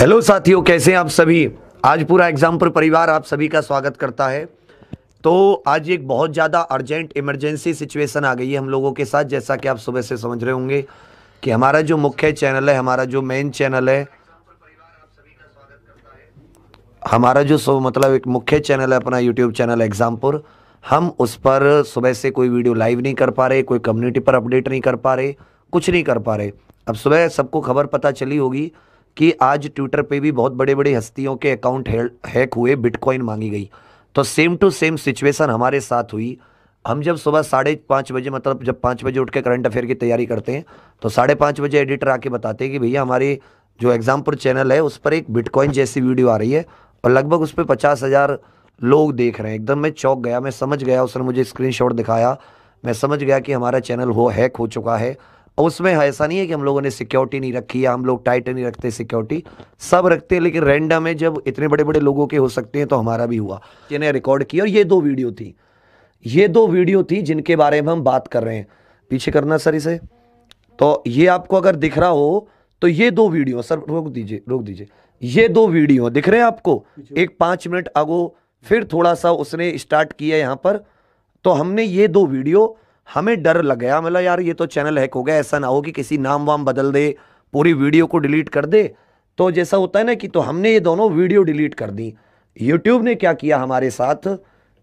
hello साथियों कैसे हैं आप सभी आज पूरा एग्जाम पर परिवार आप सभी का स्वागत करता है तो आज एक बहुत ज़्यादा अर्जेंट इमरजेंसी सिचुएशन आ गई है हम लोगों के साथ जैसा कि आप सुबह से समझ रहे होंगे कि हमारा जो मुख्य चैनल है हमारा जो मेन चैनल है हमारा जो मतलब एक मुख्य चैनल है अपना यूट्यूब चैनल एग्जामपुर हम उस पर सुबह से कोई वीडियो लाइव नहीं कर पा रहे कोई कम्युनिटी पर अपडेट नहीं कर पा रहे कुछ नहीं कर पा रहे अब सुबह सबको खबर पता चली होगी कि आज ट्विटर पे भी बहुत बड़े बड़े हस्तियों के अकाउंट हैक हुए बिटकॉइन मांगी गई तो सेम टू सेम सिचुएशन हमारे साथ हुई हम जब सुबह साढ़े पाँच बजे मतलब जब पाँच बजे उठ के करंट अफेयर की तैयारी करते हैं तो साढ़े पाँच बजे एडिटर आके बताते हैं कि भैया हमारे जो एग्जामपुर चैनल है उस पर एक बिटकॉइन जैसी वीडियो आ रही है और लगभग उस पर पचास हज़ार लोग देख रहे हैं एकदम मैं चौक गया मैं समझ गया उसने मुझे स्क्रीनशॉट दिखाया मैं समझ गया कि हमारा चैनल हो हैक हो चुका है उसमें ऐसा नहीं है कि हम लोगों ने सिक्योरिटी नहीं रखी या हम लोग टाइट नहीं रखते सिक्योरिटी सब रखते हैं लेकिन रैंडम है जब इतने बड़े बड़े लोगों के हो सकते हैं तो हमारा भी हुआ जिन्हें रिकॉर्ड किया और ये दो वीडियो थी ये दो वीडियो थी जिनके बारे में हम बात कर रहे हैं पीछे करना सर इसे तो ये आपको अगर दिख रहा हो तो ये दो वीडियो सर रोक दीजिए रोक दीजिए ये दो वीडियो दिख रहे हैं आपको एक पांच मिनट आगो फिर थोड़ा सा उसने स्टार्ट किया यहाँ पर तो हमने ये दो वीडियो हमें डर लग गया मतलब यार ये तो चैनल हैक हो गया ऐसा ना हो कि किसी नाम वाम बदल दे पूरी वीडियो को डिलीट कर दे तो जैसा होता है ना कि तो हमने ये दोनों वीडियो डिलीट कर दी यूट्यूब ने क्या किया हमारे साथ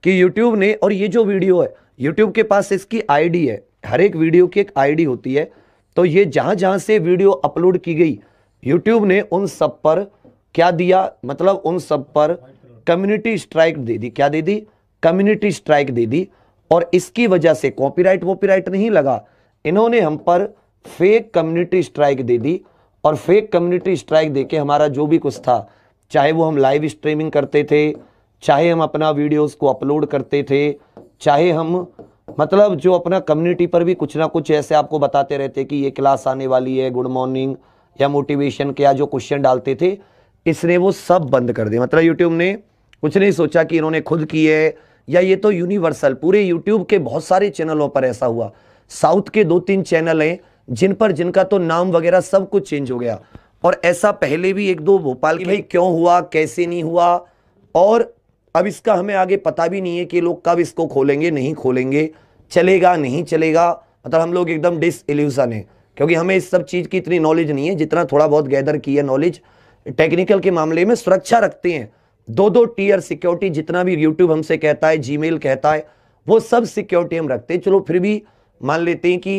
कि यूट्यूब ने और ये जो वीडियो है यूट्यूब के पास इसकी आई है हर एक वीडियो की एक आई होती है तो ये जहाँ जहाँ से वीडियो अपलोड की गई यूट्यूब ने उन सब पर क्या दिया मतलब उन सब पर कम्युनिटी स्ट्राइक दे दी क्या दे दी कम्युनिटी स्ट्राइक दे दी और इसकी वजह से कॉपीराइट वॉपीराइट नहीं लगा इन्होंने हम पर फेक कम्युनिटी स्ट्राइक दे दी और फेक कम्युनिटी स्ट्राइक दे के हमारा जो भी कुछ था चाहे वो हम लाइव स्ट्रीमिंग करते थे चाहे हम अपना वीडियोस को अपलोड करते थे चाहे हम मतलब जो अपना कम्युनिटी पर भी कुछ ना कुछ ऐसे आपको बताते रहते कि ये क्लास आने वाली है गुड मॉर्निंग या मोटिवेशन के या जो क्वेश्चन डालते थे इसने वो सब बंद कर दिया मतलब यूट्यूब ने कुछ नहीं सोचा कि इन्होंने खुद की है या ये तो यूनिवर्सल पूरे यूट्यूब के बहुत सारे चैनलों पर ऐसा हुआ साउथ के दो तीन चैनल हैं जिन पर जिनका तो नाम वगैरह सब कुछ चेंज हो गया और ऐसा पहले भी एक दो भोपाल के भाई क्यों हुआ कैसे नहीं हुआ और अब इसका हमें आगे पता भी नहीं है कि लोग कब इसको खोलेंगे नहीं खोलेंगे चलेगा नहीं चलेगा मतलब हम लोग एकदम डिसइल्यूसन है क्योंकि हमें इस सब चीज़ की इतनी नॉलेज नहीं है जितना थोड़ा बहुत गैदर की है नॉलेज टेक्निकल के मामले में सुरक्षा रखते हैं दो दो टीयर सिक्योरिटी जितना भी यूट्यूब हमसे कहता है जीमेल कहता है वो सब सिक्योरिटी हम रखते हैं चलो फिर भी मान लेते हैं कि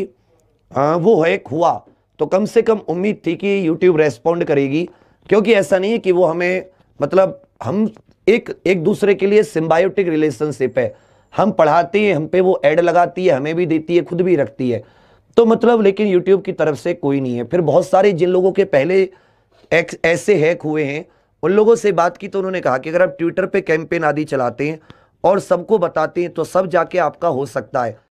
आ, वो हैक हुआ तो कम से कम उम्मीद थी कि यूट्यूब रेस्पॉन्ड करेगी क्योंकि ऐसा नहीं है कि वो हमें मतलब हम एक एक दूसरे के लिए सिम्बायोटिक रिलेशनशिप है हम पढ़ाते हैं हम पे वो एड लगाती है हमें भी देती है खुद भी रखती है तो मतलब लेकिन यूट्यूब की तरफ से कोई नहीं है फिर बहुत सारे जिन लोगों के पहले ऐसे हैक हुए हैं उन लोगों से बात की तो उन्होंने कहा कि अगर आप ट्विटर पे कैंपेन आदि चलाते हैं और सबको बताते हैं तो सब जाके आपका हो सकता है